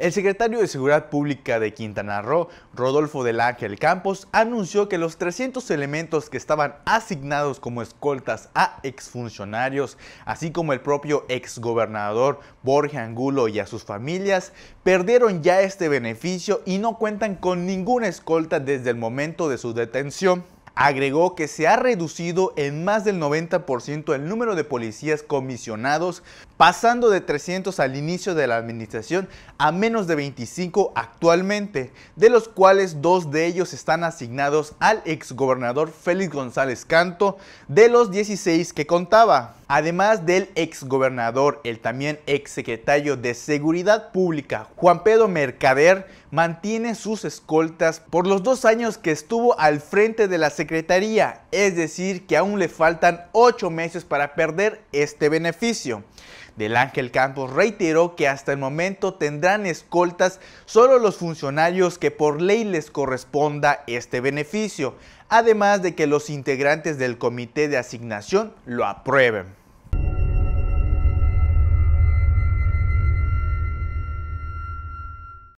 El secretario de Seguridad Pública de Quintana Roo, Rodolfo del Ángel Campos, anunció que los 300 elementos que estaban asignados como escoltas a exfuncionarios, así como el propio exgobernador Borja Angulo y a sus familias, perdieron ya este beneficio y no cuentan con ninguna escolta desde el momento de su detención. Agregó que se ha reducido en más del 90% el número de policías comisionados, pasando de 300 al inicio de la administración a menos de 25 actualmente, de los cuales dos de ellos están asignados al exgobernador Félix González Canto de los 16 que contaba además del exgobernador, el también exsecretario de Seguridad Pública, Juan Pedro Mercader, mantiene sus escoltas por los dos años que estuvo al frente de la Secretaría, es decir, que aún le faltan ocho meses para perder este beneficio. Del Ángel Campos reiteró que hasta el momento tendrán escoltas solo los funcionarios que por ley les corresponda este beneficio, además de que los integrantes del comité de asignación lo aprueben.